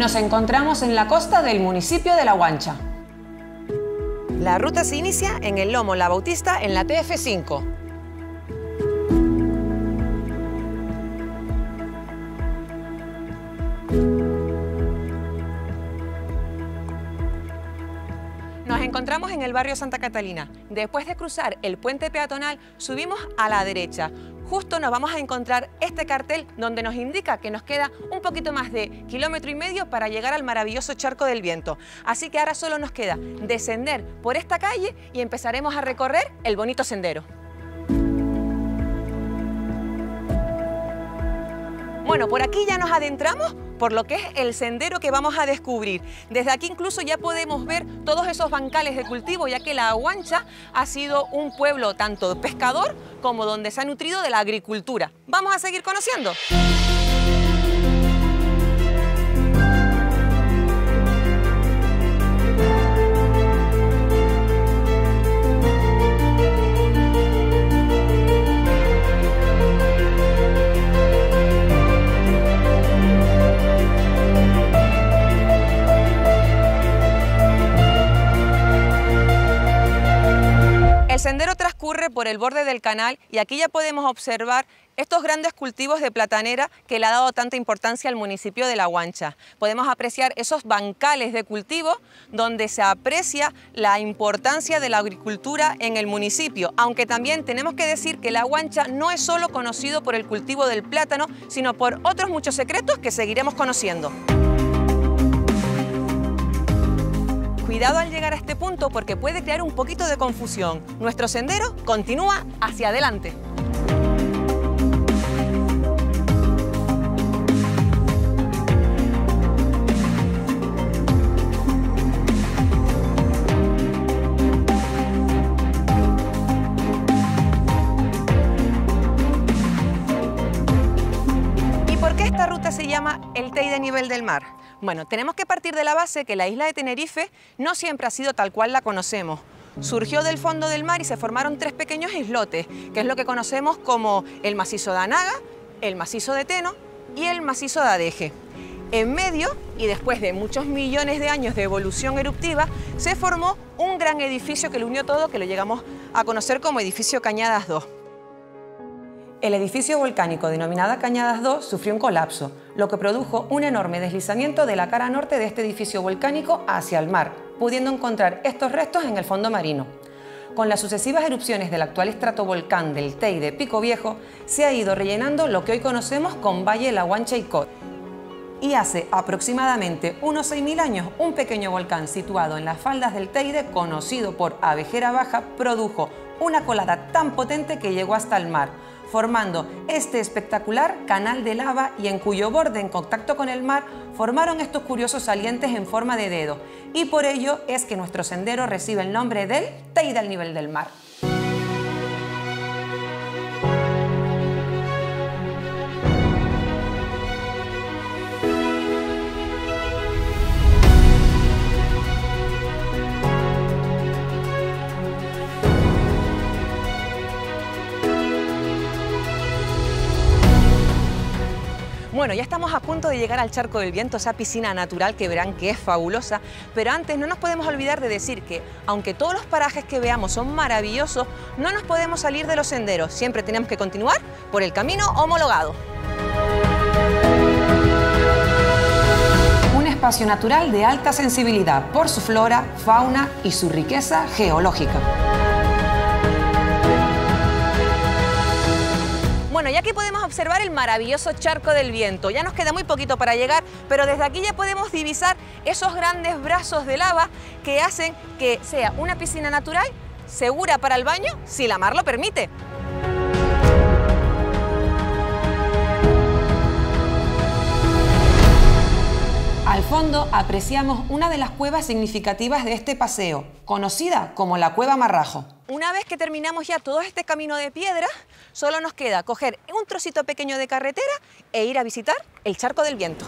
Nos encontramos en la costa del municipio de La Guancha. La ruta se inicia en el Lomo La Bautista en la TF5. Nos encontramos en el barrio Santa Catalina. Después de cruzar el puente peatonal, subimos a la derecha justo nos vamos a encontrar este cartel donde nos indica que nos queda un poquito más de kilómetro y medio para llegar al maravilloso Charco del Viento. Así que ahora solo nos queda descender por esta calle y empezaremos a recorrer el bonito sendero. Bueno, por aquí ya nos adentramos por lo que es el sendero que vamos a descubrir. Desde aquí incluso ya podemos ver todos esos bancales de cultivo, ya que la Aguancha ha sido un pueblo tanto pescador como donde se ha nutrido de la agricultura. Vamos a seguir conociendo. El sendero transcurre por el borde del canal y aquí ya podemos observar estos grandes cultivos de platanera que le ha dado tanta importancia al municipio de La Guancha. Podemos apreciar esos bancales de cultivo donde se aprecia la importancia de la agricultura en el municipio, aunque también tenemos que decir que La Guancha no es solo conocido por el cultivo del plátano, sino por otros muchos secretos que seguiremos conociendo. cuidado al llegar a este punto porque puede crear un poquito de confusión. Nuestro sendero continúa hacia adelante. ¿Y por qué esta ruta se llama el Teide Nivel del Mar? Bueno, tenemos que partir de la base que la isla de Tenerife no siempre ha sido tal cual la conocemos. Surgió del fondo del mar y se formaron tres pequeños islotes, que es lo que conocemos como el macizo de Anaga, el macizo de Teno y el macizo de Adeje. En medio, y después de muchos millones de años de evolución eruptiva, se formó un gran edificio que lo unió todo, que lo llegamos a conocer como edificio Cañadas 2. El edificio volcánico denominada Cañadas 2 sufrió un colapso, lo que produjo un enorme deslizamiento de la cara norte de este edificio volcánico hacia el mar, pudiendo encontrar estos restos en el fondo marino. Con las sucesivas erupciones del actual estratovolcán del Teide Pico Viejo, se ha ido rellenando lo que hoy conocemos con Valle La Guancha y Cot. Y hace aproximadamente unos 6.000 años, un pequeño volcán situado en las faldas del Teide, conocido por Abejera Baja, produjo una colada tan potente que llegó hasta el mar, formando este espectacular canal de lava y en cuyo borde en contacto con el mar formaron estos curiosos salientes en forma de dedo y por ello es que nuestro sendero recibe el nombre del Teide del nivel del mar. Bueno, ya estamos a punto de llegar al Charco del Viento, esa piscina natural que verán que es fabulosa, pero antes no nos podemos olvidar de decir que, aunque todos los parajes que veamos son maravillosos, no nos podemos salir de los senderos, siempre tenemos que continuar por el camino homologado. Un espacio natural de alta sensibilidad por su flora, fauna y su riqueza geológica. Bueno, y aquí podemos observar el maravilloso charco del viento, ya nos queda muy poquito para llegar, pero desde aquí ya podemos divisar esos grandes brazos de lava que hacen que sea una piscina natural segura para el baño, si la mar lo permite. Al fondo apreciamos una de las cuevas significativas de este paseo, conocida como la Cueva Marrajo. Una vez que terminamos ya todo este camino de piedra, Solo nos queda coger un trocito pequeño de carretera e ir a visitar el Charco del Viento.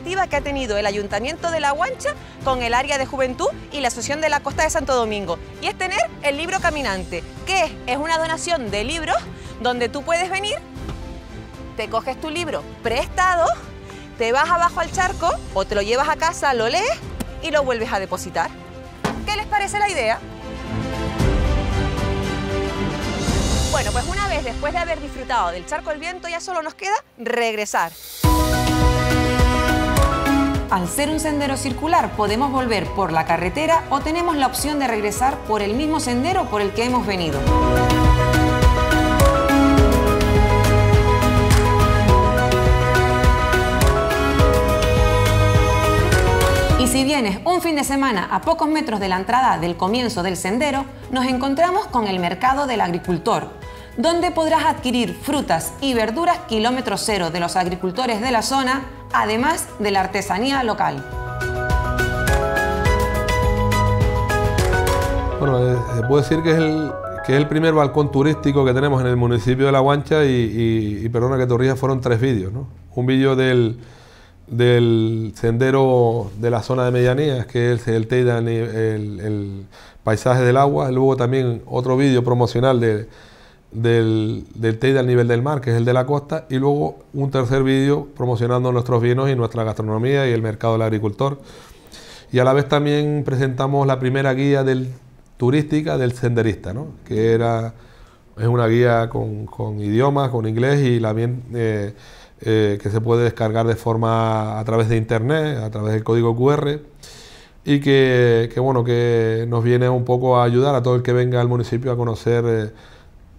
que ha tenido el Ayuntamiento de La Guancha con el área de juventud y la Asociación de la Costa de Santo Domingo. Y es tener el libro caminante, que es una donación de libros donde tú puedes venir, te coges tu libro prestado, te vas abajo al charco o te lo llevas a casa, lo lees y lo vuelves a depositar. ¿Qué les parece la idea? Bueno, pues una vez después de haber disfrutado del charco el viento, ya solo nos queda regresar al ser un sendero circular, podemos volver por la carretera o tenemos la opción de regresar por el mismo sendero por el que hemos venido. Y si vienes un fin de semana a pocos metros de la entrada del comienzo del sendero, nos encontramos con el mercado del agricultor, donde podrás adquirir frutas y verduras kilómetro cero de los agricultores de la zona, además de la artesanía local. Bueno, se eh, eh, puede decir que es, el, que el primer balcón turístico que tenemos en el municipio de La Guancha y, perdona y te que fueron tres vídeos. ¿no? Un vídeo del, sendero de la zona de Medianías, que es el Teida, el, el, paisaje del agua. Luego también otro vídeo promocional de, del, del al nivel del mar, que es el de la costa, y luego un tercer vídeo promocionando nuestros vinos y nuestra gastronomía y el mercado del agricultor. Y a la vez también presentamos la primera guía del, turística del senderista, ¿no? que era, es una guía con, con idiomas, con inglés y la eh, eh, que se puede descargar de forma a través de internet, a través del código QR y que, que, bueno que nos viene un poco a ayudar a todo el que venga al municipio a conocer eh,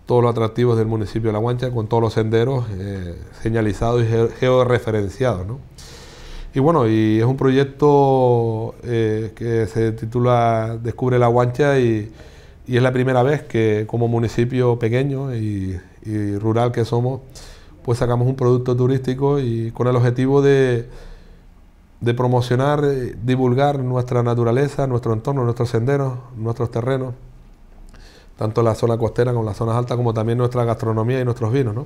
todos los atractivos del municipio de La Guancha, con todos los senderos eh, señalizados y georreferenciados. Y bueno, y es un proyecto eh, que se titula Descubre La Guancha y, es la primera vez que como municipio pequeño y, rural que somos, pues sacamos un producto turístico y con el objetivo de promocionar, eh, divulgar nuestra naturaleza, nuestro entorno, nuestros senderos, nuestros terrenos tanto la zona costera como las zonas altas, como también nuestra gastronomía y nuestros vinos. ¿no?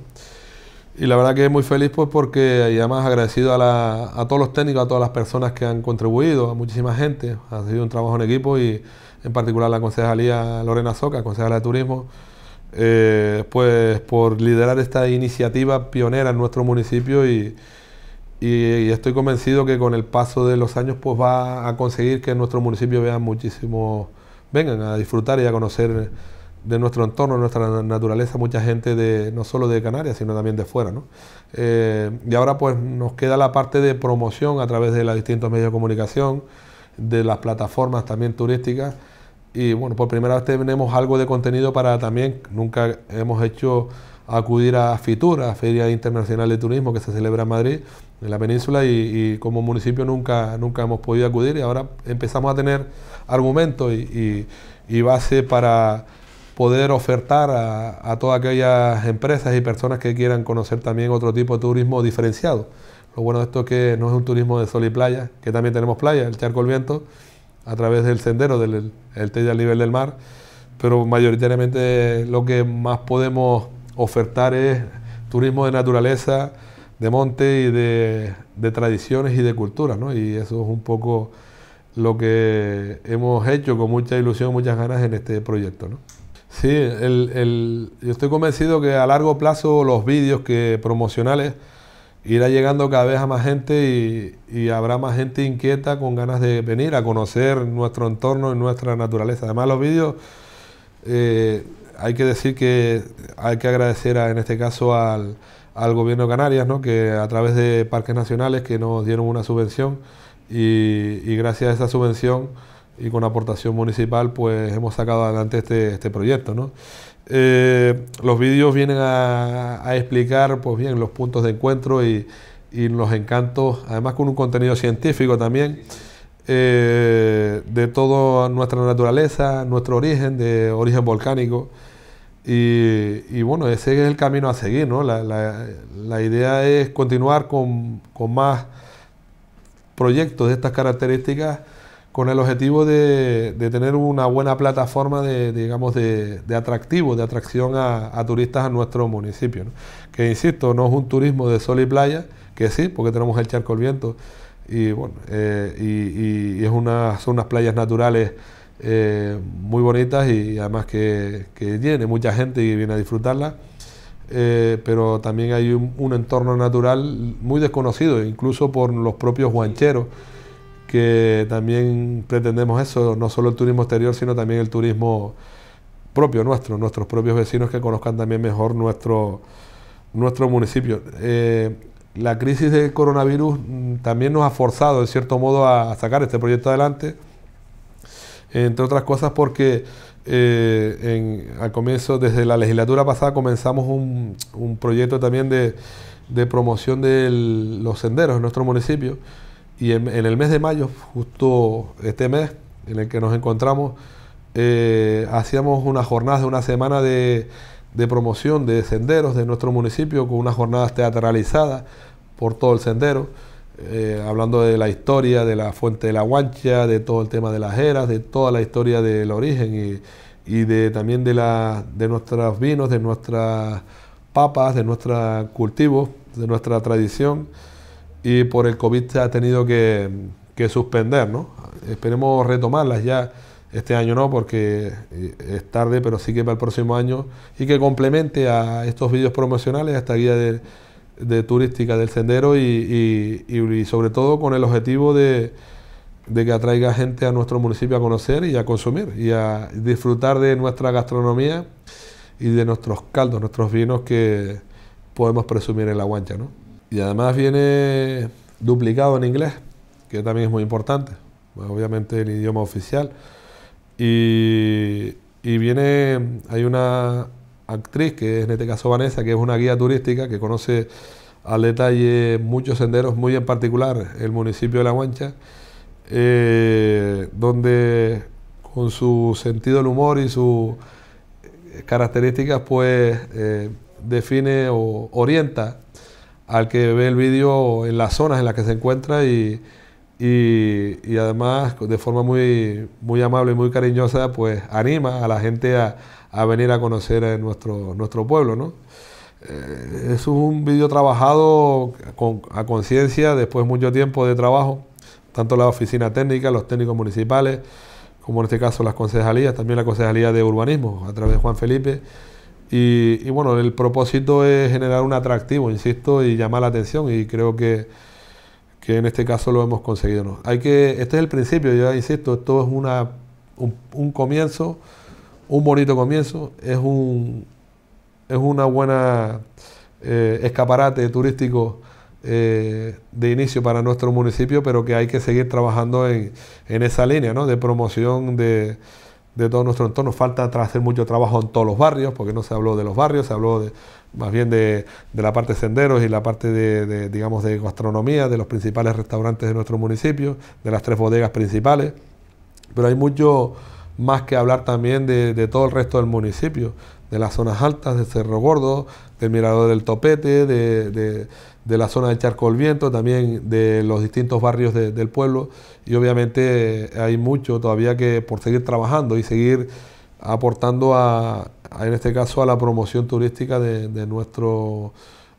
Y la verdad que es muy feliz pues porque, y además agradecido a, todos los técnicos, a todas las personas que han contribuido, a muchísima gente, ha sido un trabajo en equipo y en particular la concejalía Lorena Soca, concejala de turismo, eh, pues por liderar esta iniciativa pionera en nuestro municipio y, y, estoy convencido que con el paso de los años pues va a conseguir que en nuestro municipio vean muchísimo... vengan a disfrutar y a conocer de nuestro entorno, de nuestra naturaleza, mucha gente de, no solo de Canarias, sino también de fuera. Eh, y ahora pues nos queda la parte de promoción a través de los distintos medios de comunicación, de las plataformas también turísticas. Y bueno, por primera vez tenemos algo de contenido para también, nunca hemos hecho acudir a FITUR, a Feria Internacional de Turismo que se celebra en Madrid, en la península, y, como municipio nunca, nunca hemos podido acudir y ahora empezamos a tener argumentos y, y base para poder ofertar a, todas aquellas empresas y personas que quieran conocer también otro tipo de turismo diferenciado. Lo bueno de esto es que no es un turismo de sol y playa, que también tenemos playa, el charco el viento, a través del sendero, del el al nivel del mar, pero mayoritariamente lo que más podemos ofertar es turismo de naturaleza, de monte y de, tradiciones y de cultura. Y eso es un poco lo que hemos hecho con mucha ilusión, muchas ganas en este proyecto, Sí, el, yo estoy convencido que a largo plazo los vídeos que promocionales irán llegando cada vez a más gente y, habrá más gente inquieta con ganas de venir a conocer nuestro entorno y nuestra naturaleza. Además los vídeos, eh, hay que decir que hay que agradecer en este caso al, gobierno de Canarias, ¿no? que a través de parques nacionales que nos dieron una subvención y gracias a esa subvención y con aportación municipal pues hemos sacado adelante este, este proyecto. Eh, los vídeos vienen a, explicar pues bien los puntos de encuentro y, los encantos, además con un contenido científico también, eh, de toda nuestra naturaleza, nuestro origen, de origen volcánico. Y, bueno, ese es el camino a seguir, La, idea es continuar con, con más proyectos de estas características con el objetivo de, tener una buena plataforma de, digamos, de, atractivo, de atracción a, turistas a nuestro municipio. Que insisto, no es un turismo de sol y playa, que sí, porque tenemos el charco al viento, y bueno, eh, y, es una, son unas playas naturales eh, muy bonitas y además que, que tiene mucha gente y viene a disfrutarla eh, pero también hay un, entorno natural muy desconocido, incluso por los propios guancheros que también pretendemos eso, no solo el turismo exterior, sino también el turismo propio nuestro, nuestros propios vecinos que conozcan también mejor nuestro, nuestro municipio. Eh, la crisis del coronavirus mm, también nos ha forzado, en cierto modo, a, sacar este proyecto adelante, entre otras cosas porque eh, al comienzo, desde la legislatura pasada, comenzamos un, proyecto también de, de promoción de los senderos en nuestro municipio y en, el mes de mayo, justo este mes en el que nos encontramos, eh, hacíamos una jornada, de una semana de, de, promoción de senderos de nuestro municipio, con unas jornadas teatralizadas por todo el sendero, eh, hablando de la historia de la fuente de la guancha, de todo el tema de las eras, de toda la historia del origen y, y de, también de, la, de nuestros vinos, de nuestras papas, de nuestros cultivos, de nuestra tradición y por el COVID se ha tenido que, suspender, ¿no? Esperemos retomarlas ya este año no, porque eh, es tarde, pero sí que para el próximo año y que complemente a estos vídeos promocionales, a esta guía de, turística del sendero y, sobre todo con el objetivo de, que atraiga gente a nuestro municipio a conocer y a consumir y a disfrutar de nuestra gastronomía y de nuestros caldos, nuestros vinos que podemos presumir en la guancha, ¿no? Y además viene duplicado en inglés, que también es muy importante, obviamente el idioma oficial. Y, viene, hay una actriz, que es en este caso Vanessa, que es una guía turística que conoce al detalle muchos senderos, muy en particular el municipio de La Guancha, eh, donde con su sentido del humor y sus características, pues eh, define o orienta al que ve el vídeo en las zonas en las que se encuentra y, además de forma muy, muy amable y muy cariñosa, pues anima a la gente a, venir a conocer nuestro, nuestro pueblo. ¿no? Eh, es un vídeo trabajado a conciencia, después mucho tiempo de trabajo, tanto la oficina técnica, los técnicos municipales, como en este caso las concejalías, también la concejalía de urbanismo, a través de Juan Felipe y, bueno, el propósito es generar un atractivo, insisto, y llamar la atención y creo que, en este caso lo hemos conseguido. ¿no? Hay que, este es el principio, yo insisto, esto es una, un, comienzo, un bonito comienzo, es un es una buena eh, escaparate turístico eh, de inicio para nuestro municipio, pero que hay que seguir trabajando en, esa línea de promoción de de todo nuestro entorno. Falta hacer mucho trabajo en todos los barrios, porque no se habló de los barrios, se habló más bien de, la parte senderos y la parte de, digamos, de gastronomía, de los principales restaurantes de nuestro municipio, de las tres bodegas principales. Pero hay mucho más que hablar también de, de todo el resto del municipio, de las zonas altas, de Cerro Gordo, del Mirador del Topete, de, de la zona del Charco el Viento, también de los distintos barrios del pueblo y obviamente eh, hay mucho todavía que por seguir trabajando y seguir aportando a, en este caso a la promoción turística de, nuestro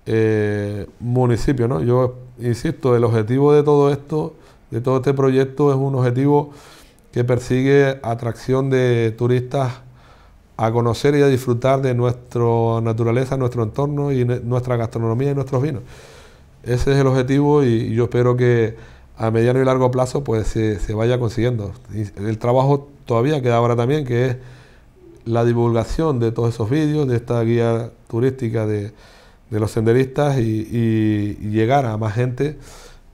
eh, municipio. ¿no? Yo insisto, el objetivo de todo esto, de todo este proyecto es un objetivo que persigue atracción de turistas a conocer y a disfrutar de nuestra naturaleza, nuestro entorno y nuestra gastronomía y nuestros vinos ese es el objetivo y yo espero que a mediano y largo plazo pues se, vaya consiguiendo. el trabajo todavía queda ahora también, que es la divulgación de todos esos vídeos, de esta guía turística de, los senderistas y, llegar a más gente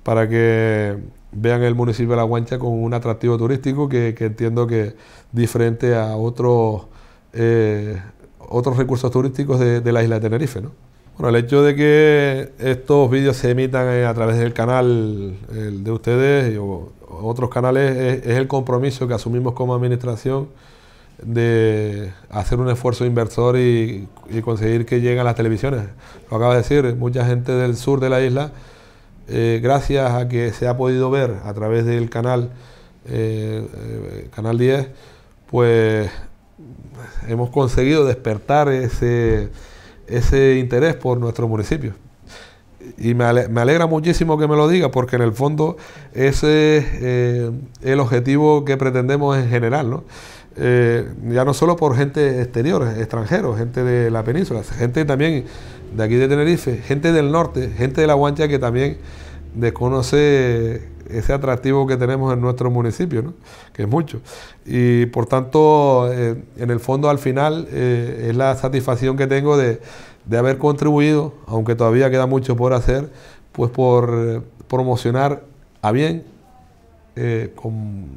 para que vean el municipio de La Guancha con un atractivo turístico que, entiendo que diferente a otros, eh, otros recursos turísticos de, de la isla de Tenerife. ¿no? Bueno, el hecho de que estos vídeos se emitan eh, a través del canal de ustedes o otros canales es, el compromiso que asumimos como administración de hacer un esfuerzo inversor y, conseguir que lleguen las televisiones. Lo acabo de decir, mucha gente del sur de la isla, eh, gracias a que se ha podido ver a través del canal, eh, Canal 10, pues hemos conseguido despertar ese ese interés por nuestro municipio. Y me, alegra muchísimo que me lo diga porque en el fondo ese es eh, el objetivo que pretendemos en general, ¿no? Eh, ya no solo por gente exterior, extranjeros, gente de la península, gente también de aquí de Tenerife, gente del norte, gente de la Guancha que también desconoce ese atractivo que tenemos en nuestro municipio, que es mucho. Y por tanto, eh, en el fondo al final eh, es la satisfacción que tengo de, de, haber contribuido, aunque todavía queda mucho por hacer, pues por eh, promocionar a bien, con,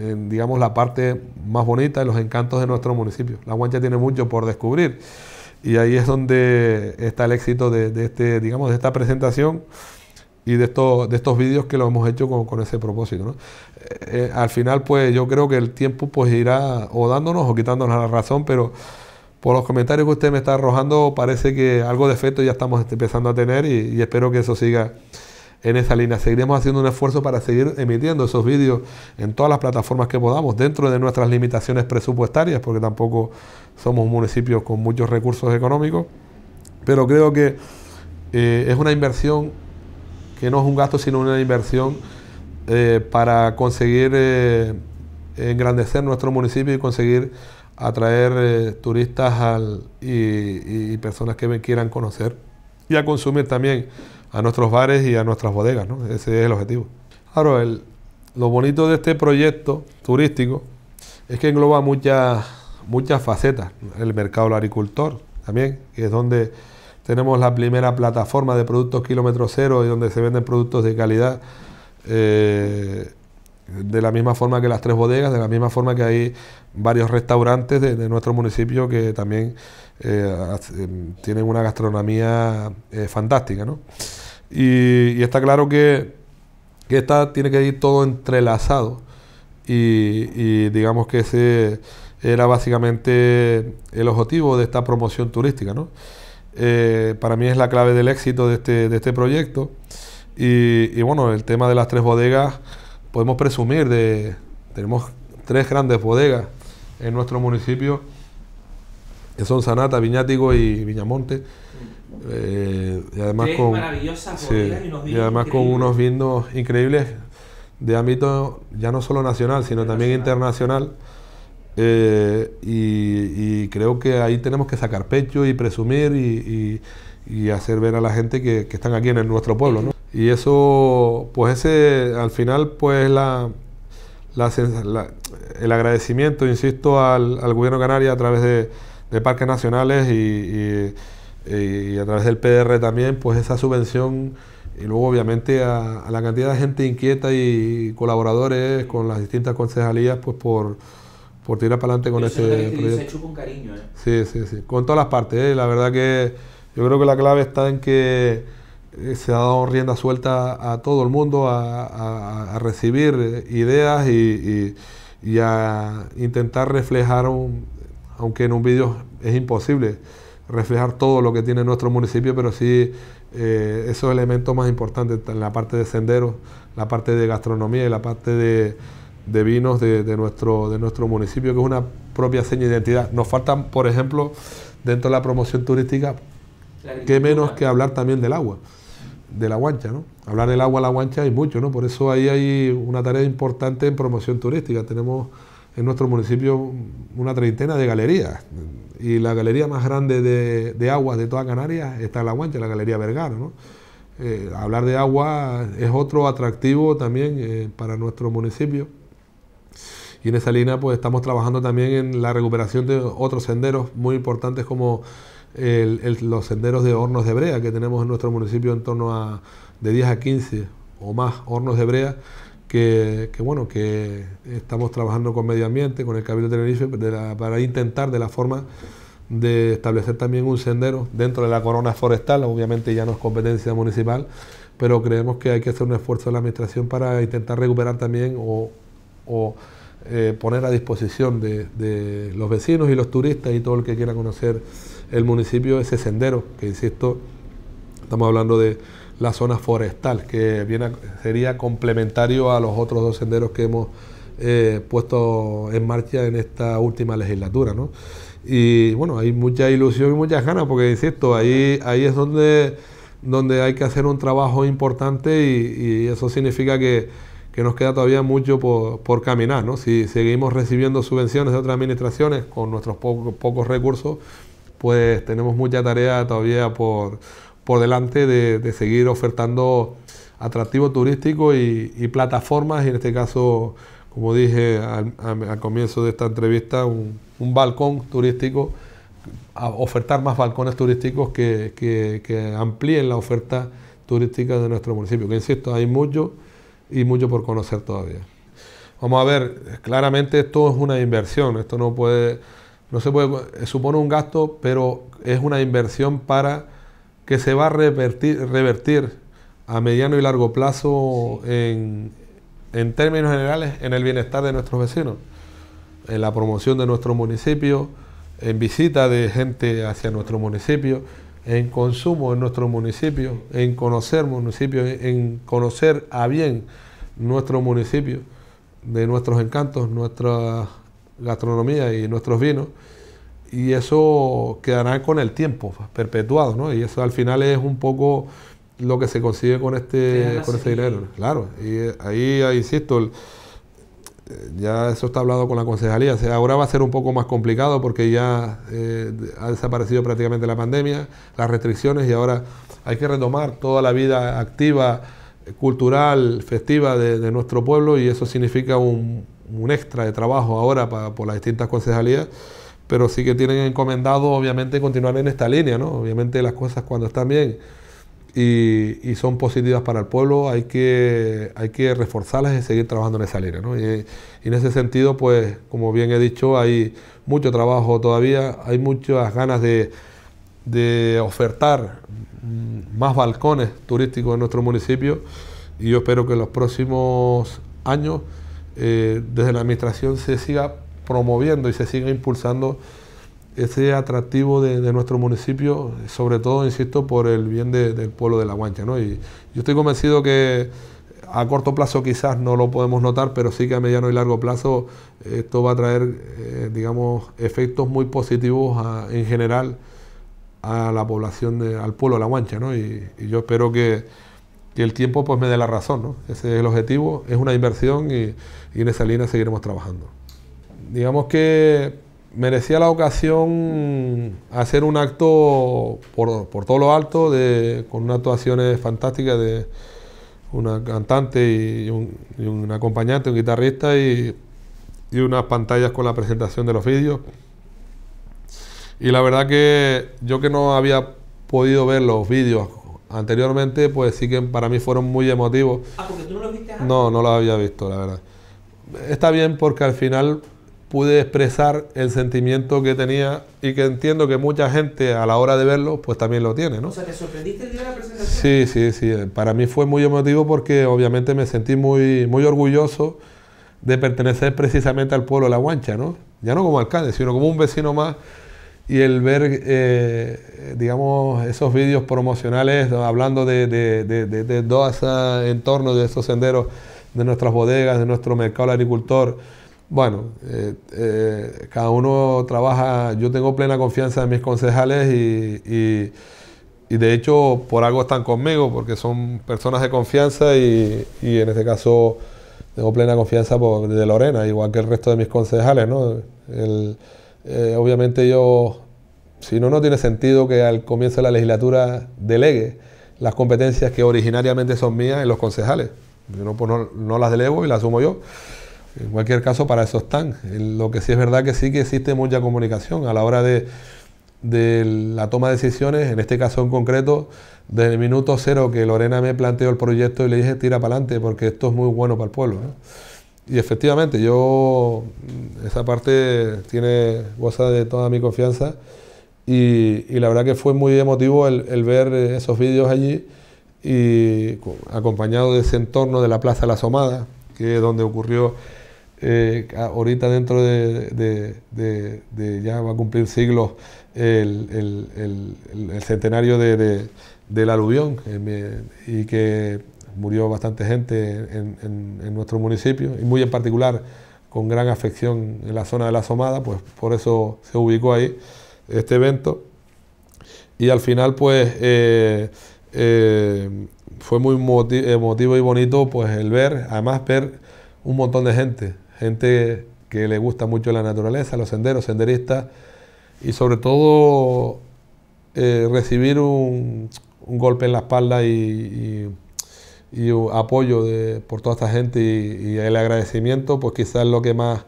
en, digamos, la parte más bonita y los encantos de nuestro municipio. La Guancha tiene mucho por descubrir y ahí es donde está el éxito de este, digamos, de esta presentación y de estos, de estos vídeos que lo hemos hecho con, ese propósito. Eh, eh, al final, pues yo creo que el tiempo pues irá o dándonos o quitándonos la razón, pero por los comentarios que usted me está arrojando, parece que algo de efecto ya estamos empezando a tener y, espero que eso siga en esa línea. Seguiremos haciendo un esfuerzo para seguir emitiendo esos vídeos en todas las plataformas que podamos, dentro de nuestras limitaciones presupuestarias, porque tampoco somos un municipio con muchos recursos económicos. Pero creo que eh, es una inversión que no es un gasto sino una inversión eh, para conseguir eh, engrandecer nuestro municipio y conseguir atraer eh, turistas al, y, personas que quieran conocer y a consumir también a nuestros bares y a nuestras bodegas. Ese es el objetivo. ahora el, lo bonito de este proyecto turístico es que engloba muchas, muchas facetas. El mercado del agricultor también, que es donde tenemos la primera plataforma de productos kilómetro cero y donde se venden productos de calidad. Eh, de la misma forma que las tres bodegas, de la misma forma que hay varios restaurantes de, nuestro municipio que también eh, em, tienen una gastronomía eh, fantástica. ¿no? Y, está claro que, que esta tiene que ir todo entrelazado y, y, digamos que ese era básicamente el objetivo de esta promoción turística. ¿no? Eh, para mí es la clave del éxito de este, este proyecto. Y, bueno, el tema de las tres bodegas, podemos presumir de, tenemos tres grandes bodegas en nuestro municipio, que son Sanata, Viñático y Viñamonte. Eh, y además con, y unos vinos además con unos vinos increíbles de ámbito ya no solo nacional, sino también internacional eh, y, creo que ahí tenemos que sacar pecho y presumir y, hacer ver a la gente que, están aquí en nuestro pueblo. Y eso, pues ese, al final, pues la, el agradecimiento, insisto, al, gobierno canario a través de, parques nacionales y, a través del PR también, pues esa subvención y luego obviamente a la cantidad de gente inquieta y colaboradores con las distintas concejalías, pues por por tirar para adelante con ese este proyecto. ¿eh? Sí, sí, sí. Con todas las partes, ¿eh? La verdad que yo creo que la clave está en que eh, se ha dado rienda suelta a todo el mundo a, recibir ideas y, a intentar reflejar, aunque en un vídeo es imposible, reflejar todo lo que tiene nuestro municipio, pero sí esos elementos más importantes, la parte de senderos, la parte de gastronomía y la parte de de vinos de, nuestro, de nuestro municipio, que es una propia seña de identidad. Nos faltan, por ejemplo, dentro de la promoción turística, qué menos que hablar también del agua, de la guancha, ¿no? Hablar del agua a la guancha hay mucho, ¿no? Por eso ahí hay una tarea importante en promoción turística. Tenemos en nuestro municipio una treintena de galerías y la galería más grande de, agua aguas de toda Canarias está en la guancha, la Galería Vergara, ¿no? Eh, hablar de agua es otro atractivo también eh, para nuestro municipio. Y en esa línea pues estamos trabajando también en la recuperación de otros senderos muy importantes como los senderos de hornos de brea que tenemos en nuestro municipio en torno a de 10 a 15 o más hornos de brea que, bueno, que estamos trabajando con medio ambiente, con el Cabildo de Tenerife, para intentar de la forma de establecer también un sendero dentro de la corona forestal, obviamente ya no es competencia municipal, pero creemos que hay que hacer un esfuerzo de la administración para intentar recuperar también o o eh, poner a disposición de, los vecinos y los turistas y todo el que quiera conocer el municipio ese sendero, que insisto, estamos hablando de la zona forestal, que sería complementario a los otros dos senderos que hemos eh, puesto en marcha en esta última legislatura. Y bueno, hay mucha ilusión y muchas ganas, porque insisto, ahí, ahí es donde, donde hay que hacer un trabajo importante y eso significa que que nos queda todavía mucho por, caminar. Si seguimos recibiendo subvenciones de otras administraciones con nuestros pocos recursos, pues tenemos mucha tarea todavía por, delante de, seguir ofertando atractivo turístico y, plataformas, y en este caso, como dije al, comienzo de esta entrevista, un, balcón turístico, ofertar más balcones turísticos que, que amplíen la oferta turística de nuestro municipio, que insisto, hay mucho y mucho por conocer todavía. Vamos a ver, claramente esto es una inversión, esto no puede, no se puede, eh, supone un gasto, pero es una inversión para que se va a revertir, a mediano y largo plazo en, en, términos generales en el bienestar de nuestros vecinos, en la promoción de nuestro municipio, en visita de gente hacia nuestro municipio en consumo en nuestro municipio, en conocer municipios, en conocer a bien nuestro municipio, de nuestros encantos, nuestra gastronomía y nuestros vinos. Y eso quedará con el tiempo, perpetuado, ¿no? Y eso al final es un poco lo que se consigue con este con dinero. Claro, y ahí, ahí insisto, el, ya eso está hablado con la concejalía. ahora va a ser un poco más complicado porque ya eh, ha desaparecido prácticamente la pandemia, las restricciones y ahora hay que retomar toda la vida activa, cultural, festiva de, nuestro pueblo y eso significa un, extra de trabajo ahora por las distintas concejalías. Pero sí que tienen encomendado, obviamente, continuar en esta línea, Obviamente las cosas cuando están bien y, son positivas para el pueblo, hay que, hay que reforzarlas y seguir trabajando en esa línea. Y, en ese sentido, pues, como bien he dicho, hay mucho trabajo todavía, hay muchas ganas de, ofertar más balcones turísticos en nuestro municipio y yo espero que en los próximos años eh, desde la administración se siga promoviendo y se siga impulsando ese atractivo de, nuestro municipio, sobre todo, insisto, por el bien del pueblo de La Guancha. ¿no? Y yo estoy convencido que a corto plazo quizás no lo podemos notar, pero sí que a mediano y largo plazo esto va a traer, eh, digamos, efectos muy positivos en general a la población, al pueblo de La Guancha. ¿no? Y, yo espero que, el tiempo pues, me dé la razón. ¿no? Ese es el objetivo, es una inversión y, y en esa línea seguiremos trabajando. Digamos que merecía la ocasión hacer un acto por, por todo lo alto, de, con unas actuaciones fantásticas de una cantante y un, acompañante, un guitarrista y, y, unas pantallas con la presentación de los vídeos. Y la verdad que yo que no había podido ver los vídeos anteriormente, pues sí que para mí fueron muy emotivos. Ah, porque tú no los viste antes. No, no los había visto, la verdad. Está bien porque al final pude expresar el sentimiento que tenía y que entiendo que mucha gente a la hora de verlo, pues también lo tiene, ¿no? O sea, ¿te sorprendiste el día de la presentación? Sí, sí, sí. Para mí fue muy emotivo porque obviamente me sentí muy, muy orgulloso de pertenecer precisamente al pueblo de La Guancha, ¿no? Ya no como alcalde, sino como un vecino más. Y el ver, eh, digamos, esos vídeos promocionales hablando de, de, de, de, de todo ese de esos senderos, de nuestras bodegas, de nuestro mercado del agricultor, bueno, eh, eh, cada uno trabaja, yo tengo plena confianza en mis concejales y, de hecho por algo están conmigo, porque son personas de confianza y, en este caso tengo plena confianza de Lorena, igual que el resto de mis concejales. ¿no? Eh, obviamente yo, si no, no tiene sentido que al comienzo de la legislatura delegue las competencias que originariamente son mías en los concejales. Yo no, pues no las delego y las asumo yo. En cualquier caso, para eso están. Lo que sí es verdad que sí que existe mucha comunicación a la hora de, de la toma de decisiones, en este caso en concreto, desde el minuto cero que Lorena me planteó el proyecto y le dije tira para adelante porque esto es muy bueno para el pueblo. Y efectivamente, yo, mm, esa parte tiene, goza de toda mi confianza y, la verdad que fue muy emotivo el, el ver esos vídeos allí y acompañado de ese entorno de la Plaza La Somada, que es donde ocurrió eh, ahorita dentro de, ya va a cumplir siglos el, el, el, el centenario del aluvión y que murió bastante gente en, nuestro municipio y muy en particular con gran afección en la zona de la Somada, pues por eso se ubicó ahí este evento. Y al final pues eh, eh, fue muy emotivo y bonito pues el ver, además ver un montón de gente gente que le gusta mucho la naturaleza, los senderos, senderistas, y sobre todo eh, recibir un, golpe en la espalda y, apoyo por toda esta gente y, el agradecimiento, pues quizás lo que más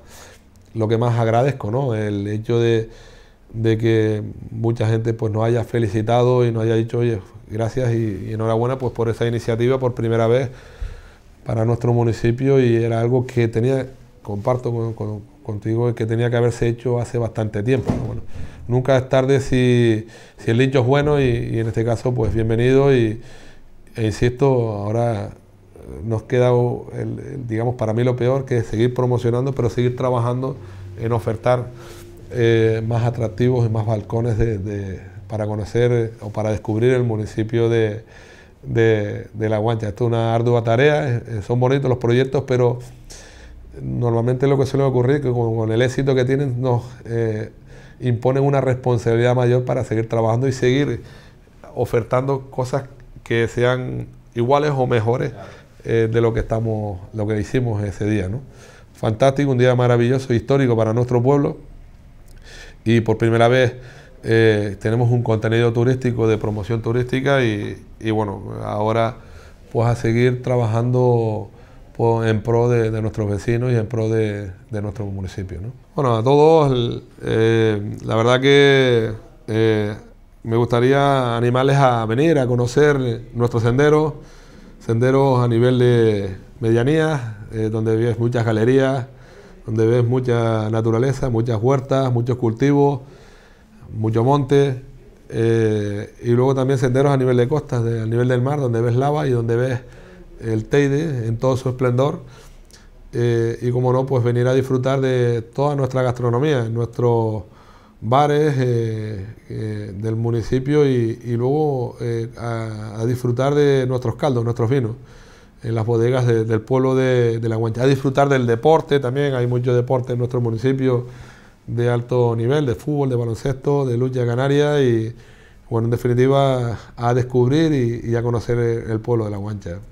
lo que más agradezco, ¿no? El hecho de, que mucha gente pues nos haya felicitado y nos haya dicho, oye, gracias y, enhorabuena pues por esa iniciativa por primera vez para nuestro municipio y era algo que tenía comparto contigo que tenía que haberse hecho hace bastante tiempo. Bueno, nunca es tarde si, el lincho es bueno y, en este caso pues bienvenido y, e insisto, ahora eh, nos queda, digamos, para mí lo peor que seguir promocionando, pero seguir trabajando en ofertar eh, más atractivos y más balcones para conocer eh, o para descubrir el municipio de La Guancha. Esto es una ardua tarea, son bonitos los proyectos, pero normalmente lo que suele ocurrir es que con, el éxito que tienen nos eh, imponen una responsabilidad mayor para seguir trabajando y seguir ofertando cosas que sean iguales o mejores eh, de lo que estamos, lo que hicimos ese día. Fantástico, un día maravilloso, histórico para nuestro pueblo. Y por primera vez eh, tenemos un contenido turístico de promoción turística y bueno, ahora pues a seguir trabajando en pro de, nuestros vecinos y en pro de, nuestro municipio. Bueno, a todos, eh, la verdad que eh, me gustaría animarles a venir a conocer nuestros senderos, senderos a nivel de medianía, eh, donde ves muchas galerías, donde ves mucha naturaleza, muchas huertas, muchos cultivos, mucho monte. y luego también senderos a nivel de costas, a nivel del mar, donde ves lava y donde ves el Teide en todo su esplendor eh, y como no, pues venir a disfrutar de toda nuestra gastronomía, nuestros bares eh, eh, del municipio y, luego a, disfrutar de nuestros caldos, nuestros vinos, en las bodegas del pueblo de, La Guancha, a disfrutar del deporte también, hay mucho deporte en nuestro municipio de alto nivel, de fútbol, de baloncesto, de lucha canaria y bueno, en definitiva, a descubrir y, a conocer el, el pueblo de La Guancha.